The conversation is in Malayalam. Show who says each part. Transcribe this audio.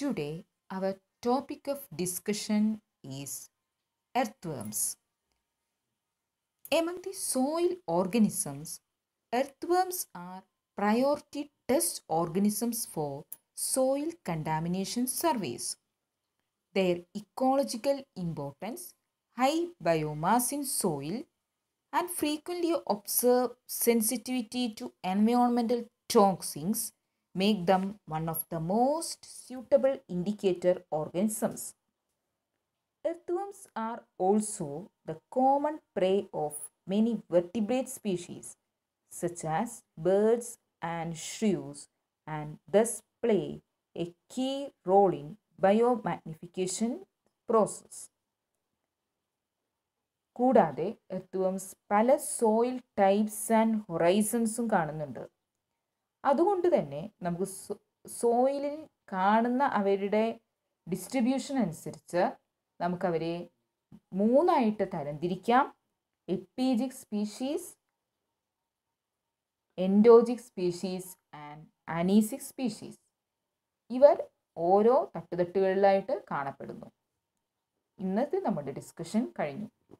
Speaker 1: Today, our topic of discussion is earthworms. Among the soil organisms, earthworms are priority test organisms for soil contamination surveys. Their ecological importance, high biomass in soil, and frequently observed sensitivity to environmental toxins make them one of the most suitable indicator organisms. Earthworms are also the common prey of many vertebrate species such as birds and shrews and thus play a key role in biomagnification process. കൂടാതെ എർത്തുവംസ് പല സോയിൽ ടൈപ്സ് ആൻഡ് ഹൊറൈസൺസും കാണുന്നുണ്ട് അതുകൊണ്ട് തന്നെ നമുക്ക് സോയിലിൽ കാണുന്ന അവരുടെ ഡിസ്ട്രിബ്യൂഷൻ അനുസരിച്ച് നമുക്കവരെ മൂന്നായിട്ട് തരംതിരിക്കാം epigeic species endogeic species and anecic species ഇവർ ഓരോ തട്ടുതട്ടുകളിലായിട്ട് കാണപ്പെടുന്നു ഇന്നത്തെ നമ്മുടെ ഡിസ്കഷൻ കഴിഞ്ഞു